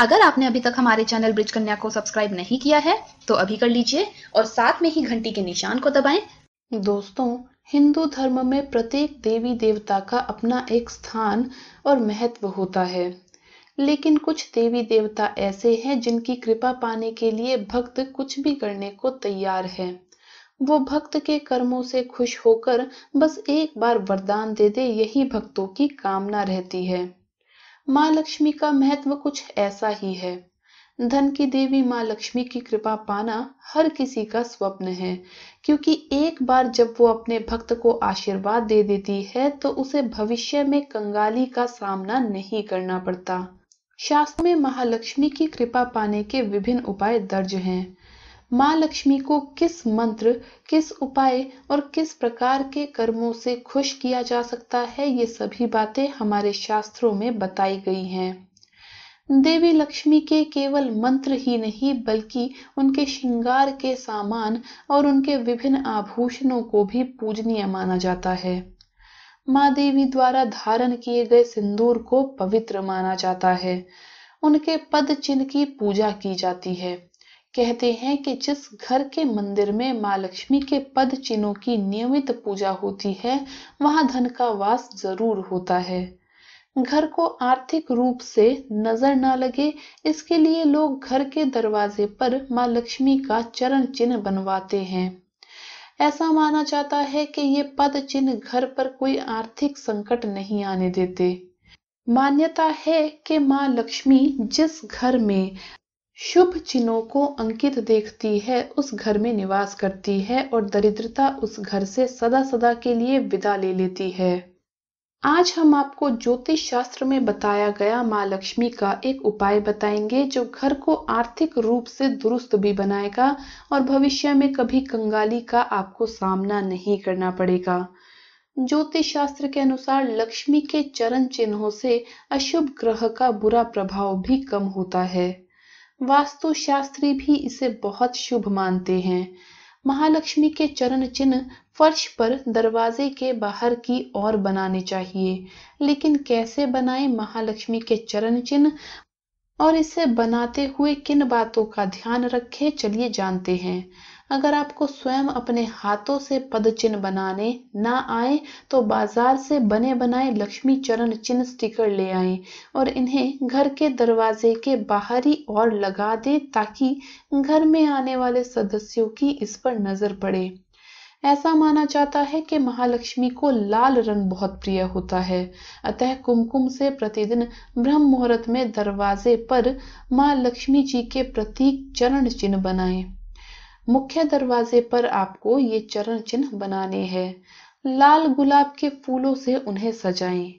अगर आपने अभी तक हमारे चैनल ब्रिज कन्या को सब्सक्राइब नहीं किया है तो अभी कर लीजिए और साथ में ही घंटी के निशान को दबाएं दोस्तों हिंदू धर्म में प्रत्येक देवी देवता का अपना एक स्थान और महत्व होता है लेकिन कुछ देवी देवता ऐसे हैं जिनकी कृपा पाने के लिए भक्त कुछ भी करने को तैयार है वो भक्त के कर्मों से खुश होकर बस एक बार वरदान दे दे यही भक्तों की कामना रहती है माँ लक्ष्मी का महत्व कुछ ऐसा ही है धन की देवी माँ लक्ष्मी की कृपा पाना हर किसी का स्वप्न है क्योंकि एक बार जब वो अपने भक्त को आशीर्वाद दे देती है तो उसे भविष्य में कंगाली का सामना नहीं करना पड़ता शास्त्र में महालक्ष्मी की कृपा पाने के विभिन्न उपाय दर्ज हैं माँ लक्ष्मी को किस मंत्र किस उपाय और किस प्रकार के कर्मों से खुश किया जा सकता है ये सभी बातें हमारे शास्त्रों में बताई गई हैं देवी लक्ष्मी के केवल मंत्र ही नहीं बल्कि उनके श्रृंगार के सामान और उनके विभिन्न आभूषणों को भी पूजनीय माना जाता है माँ देवी द्वारा धारण किए गए सिंदूर को पवित्र माना जाता है उनके पद चिन्ह की पूजा की जाती है कहते हैं कि जिस घर के मंदिर में माँ लक्ष्मी के पद चिन्हों की नियमित पूजा होती है वहां धन का वास जरूर होता है घर को आर्थिक रूप से नजर ना लगे इसके लिए लोग घर के दरवाजे पर माँ लक्ष्मी का चरण चिन्ह बनवाते हैं ऐसा माना जाता है कि ये पद चिन्ह घर पर कोई आर्थिक संकट नहीं आने देते मान्यता है कि माँ लक्ष्मी जिस घर में शुभ चिन्हों को अंकित देखती है उस घर में निवास करती है और दरिद्रता उस घर से सदा सदा के लिए विदा ले लेती है आज हम आपको ज्योतिष शास्त्र में बताया गया माँ लक्ष्मी का एक उपाय बताएंगे जो घर को आर्थिक रूप से दुरुस्त भी बनाएगा और भविष्य में कभी कंगाली का आपको सामना नहीं करना पड़ेगा ज्योतिष शास्त्र के अनुसार लक्ष्मी के चरण चिन्हों से अशुभ ग्रह का बुरा प्रभाव भी कम होता है वास्तुशास्त्री भी इसे बहुत शुभ मानते हैं महालक्ष्मी के चरण चिन्ह फर्श पर दरवाजे के बाहर की ओर बनाने चाहिए लेकिन कैसे बनाएं महालक्ष्मी के चरण चिन्ह और इसे बनाते हुए किन बातों का ध्यान रखें चलिए जानते हैं अगर आपको स्वयं अपने हाथों से पद चिन्ह बनाने ना आए तो बाजार से बने बनाए लक्ष्मी चरण चिन्ह स्टिकर ले आए और इन्हें घर के दरवाजे के बाहरी और लगा दें ताकि घर में आने वाले सदस्यों की इस पर नजर पड़े ऐसा माना जाता है कि महालक्ष्मी को लाल रंग बहुत प्रिय होता है अतः कुमकुम से प्रतिदिन ब्रह्म मुहूर्त में दरवाजे पर माँ लक्ष्मी जी के प्रतीक चरण चिन्ह बनाएं। मुख्य दरवाजे पर आपको ये चरण चिन्ह बनाने हैं लाल गुलाब के फूलों से उन्हें सजाएं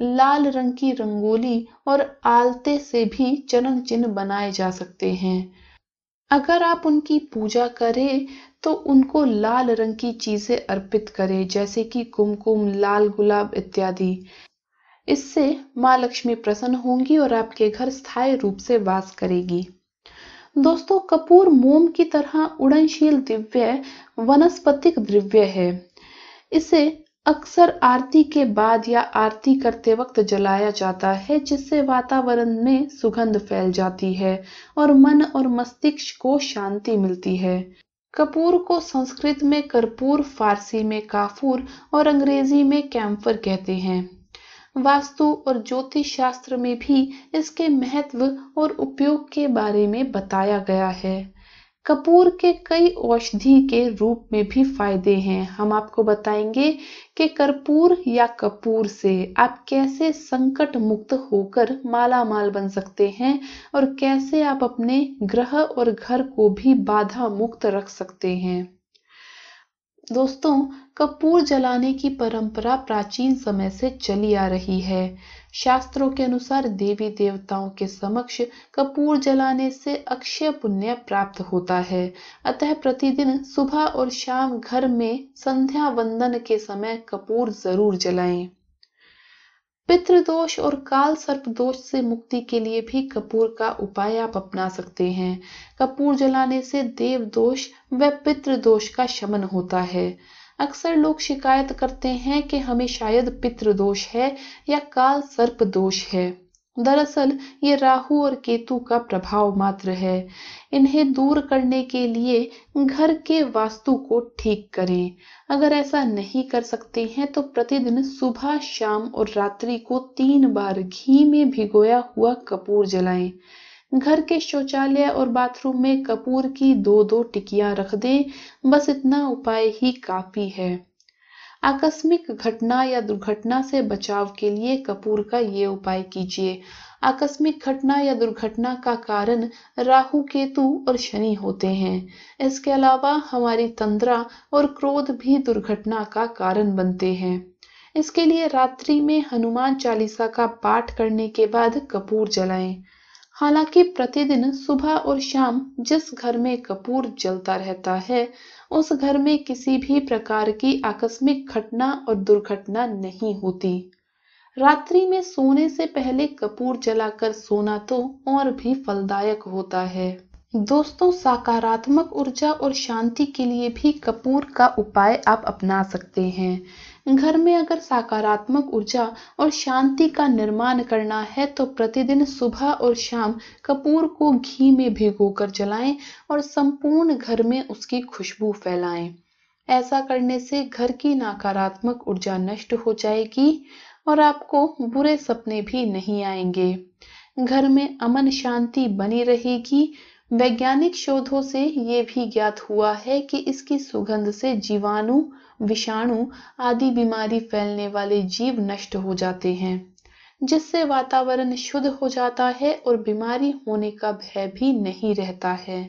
लाल रंग की रंगोली और आलते से भी चरण चिन्ह बनाए जा सकते हैं अगर आप उनकी पूजा करें तो उनको लाल रंग की चीजें अर्पित करें जैसे कि कुमकुम लाल गुलाब इत्यादि इससे माँ लक्ष्मी प्रसन्न होंगी और आपके घर स्थायी रूप से वास करेगी दोस्तों कपूर मोम की तरह उड़नशील दिव्य वनस्पतिक द्रव्य है इसे अक्सर आरती के बाद या आरती करते वक्त जलाया जाता है जिससे वातावरण में सुगंध फैल जाती है और मन और मस्तिष्क को शांति मिलती है कपूर को संस्कृत में कर्पूर फारसी में काफूर और अंग्रेजी में कैम्फर कहते हैं वास्तु और ज्योतिष शास्त्र में भी इसके महत्व और उपयोग के बारे में बताया गया है कपूर के कई औषधि के रूप में भी फायदे हैं हम आपको बताएंगे कि कर्पूर या कपूर से आप कैसे संकट मुक्त होकर माला माल बन सकते हैं और कैसे आप अपने ग्रह और घर को भी बाधा मुक्त रख सकते हैं दोस्तों कपूर जलाने की परंपरा प्राचीन समय से चली आ रही है शास्त्रों के अनुसार देवी देवताओं के समक्ष कपूर जलाने से अक्षय पुण्य प्राप्त होता है अतः प्रतिदिन सुबह और शाम घर में संध्या वंदन के समय कपूर जरूर जलाएं। पितृदोष और काल सर्प दोष से मुक्ति के लिए भी कपूर का उपाय आप अपना सकते हैं कपूर जलाने से देव दोष व पितृदोष का शमन होता है अक्सर लोग शिकायत करते हैं कि हमें शायद पितृदोष है या काल सर्प दोष है दरअसल ये राहु और केतु का प्रभाव मात्र है इन्हें दूर करने के लिए घर के वास्तु को ठीक करें अगर ऐसा नहीं कर सकते हैं तो प्रतिदिन सुबह शाम और रात्रि को तीन बार घी में भिगोया हुआ कपूर जलाएं घर के शौचालय और बाथरूम में कपूर की दो दो टिकियां रख दें बस इतना उपाय ही काफी है आकस्मिक घटना या दुर्घटना से बचाव के लिए कपूर का ये उपाय कीजिए आकस्मिक घटना या दुर्घटना का कारण राहु केतु और शनि होते हैं इसके अलावा हमारी तंद्रा और क्रोध भी दुर्घटना का कारण बनते हैं इसके लिए रात्रि में हनुमान चालीसा का पाठ करने के बाद कपूर जलाएं हालांकि प्रतिदिन सुबह और शाम जिस घर में कपूर जलता रहता है उस घर में किसी भी प्रकार की आकस्मिक घटना और दुर्घटना नहीं होती रात्रि में सोने से पहले कपूर जलाकर सोना तो और भी फलदायक होता है दोस्तों सकारात्मक ऊर्जा और शांति के लिए भी कपूर का उपाय आप अपना सकते हैं घर में अगर सकारात्मक ऊर्जा और शांति का निर्माण करना है तो प्रतिदिन सुबह और शाम कपूर को घी में भिगोकर जलाएं और संपूर्ण घर में उसकी खुशबू फैलाएं ऐसा करने से घर की नकारात्मक ऊर्जा नष्ट हो जाएगी और आपको बुरे सपने भी नहीं आएंगे घर में अमन शांति बनी रहेगी वैज्ञानिक शोधों से ये भी ज्ञात हुआ है कि इसकी सुगंध से जीवाणु विषाणु आदि बीमारी फैलने वाले जीव नष्ट हो जाते हैं जिससे वातावरण शुद्ध हो जाता है और बीमारी होने का भय भी नहीं रहता है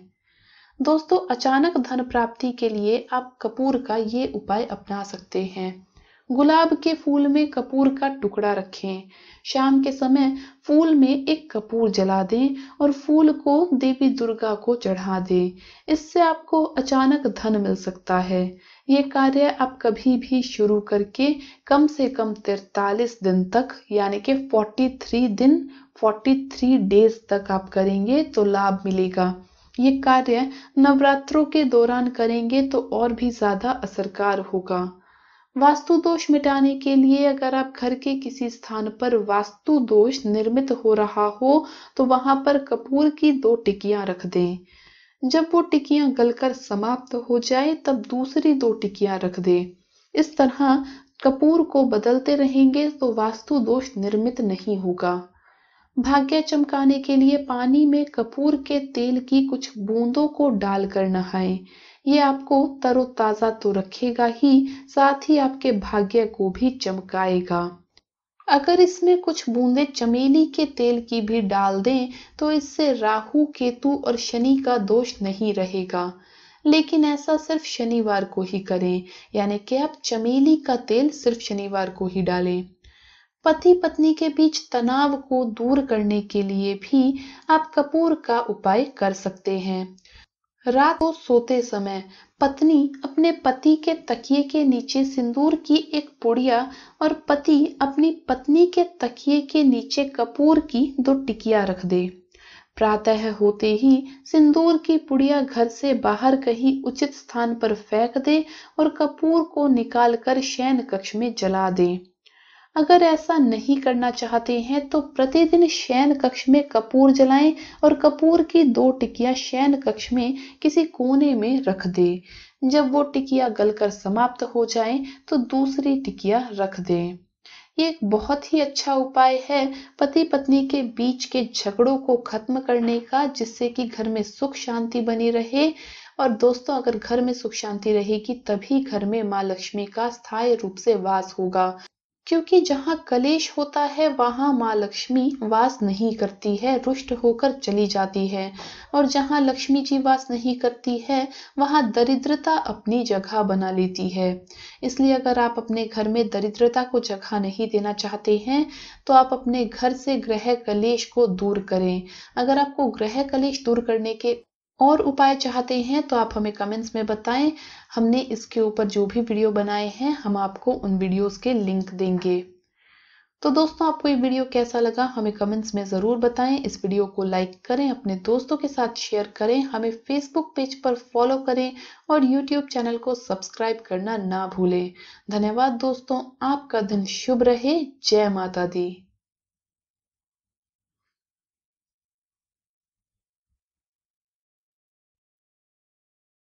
दोस्तों अचानक धन प्राप्ति के लिए आप कपूर का ये उपाय अपना सकते हैं गुलाब के फूल में कपूर का टुकड़ा रखें शाम के समय फूल में एक कपूर जला दें और फूल को देवी दुर्गा को चढ़ा दें इससे आपको अचानक धन मिल सकता है ये कार्य आप कभी भी शुरू करके कम से कम तिरतालीस दिन तक यानी कि 43 दिन 43 डेज तक आप करेंगे तो लाभ मिलेगा ये कार्य नवरात्रों के दौरान करेंगे तो और भी ज्यादा असरकार होगा वास्तु दोष मिटाने के लिए अगर आप घर के किसी स्थान पर वास्तु दोष निर्मित हो रहा हो तो वहां पर कपूर की दो टिकियां रख दें जब वो टिकियां गलकर समाप्त हो जाए तब दूसरी दो टिकियां रख दें इस तरह कपूर को बदलते रहेंगे तो वास्तु दोष निर्मित नहीं होगा भाग्य चमकाने के लिए पानी में कपूर के तेल की कुछ बूंदों को डालकर नहाएं ये आपको तरोताजा तो रखेगा ही साथ ही आपके भाग्य को भी चमकाएगा अगर इसमें कुछ बूंदे चमेली के तेल की भी डाल दें तो इससे राहु केतु और शनि का दोष नहीं रहेगा लेकिन ऐसा सिर्फ शनिवार को ही करें यानी कि आप चमेली का तेल सिर्फ शनिवार को ही डालें पति पत्नी के बीच तनाव को दूर करने के लिए भी आप कपूर का उपाय कर सकते हैं रात को सोते समय पत्नी अपने पति के तकिए के नीचे सिंदूर की एक पुड़िया और पति अपनी पत्नी के तकिए के नीचे कपूर की दो टिकिया रख दे प्रातः होते ही सिंदूर की पुड़िया घर से बाहर कहीं उचित स्थान पर फेंक दे और कपूर को निकालकर शयन कक्ष में जला दे अगर ऐसा नहीं करना चाहते हैं तो प्रतिदिन शयन कक्ष में कपूर जलाएं और कपूर की दो टिकिया शयन कक्ष में किसी कोने में रख दे जब वो टिकिया गलकर समाप्त हो जाए तो दूसरी टिकिया रख दे एक बहुत ही अच्छा उपाय है पति पत्नी के बीच के झगड़ों को खत्म करने का जिससे कि घर में सुख शांति बनी रहे और दोस्तों अगर घर में सुख शांति रहेगी तभी घर में माँ लक्ष्मी का स्थायी रूप से वास होगा क्योंकि जहाँ कलेश होता है वहाँ माँ लक्ष्मी वास नहीं करती है रुष्ट होकर चली जाती है और जहाँ लक्ष्मी जी वास नहीं करती है वहाँ दरिद्रता अपनी जगह बना लेती है इसलिए अगर आप अपने घर में दरिद्रता को जगह नहीं देना चाहते हैं तो आप अपने घर से ग्रह कलेश को दूर करें अगर आपको ग्रह कलेश दूर करने के और उपाय चाहते हैं तो आप हमें कमेंट्स में बताएं हमने इसके ऊपर जो भी वीडियो बनाए हैं हम आपको उन वीडियोस के लिंक देंगे तो दोस्तों आपको ये वीडियो कैसा लगा हमें कमेंट्स में ज़रूर बताएं इस वीडियो को लाइक करें अपने दोस्तों के साथ शेयर करें हमें फेसबुक पेज पर फॉलो करें और यूट्यूब चैनल को सब्सक्राइब करना ना भूलें धन्यवाद दोस्तों आपका दिन शुभ रहे जय माता दी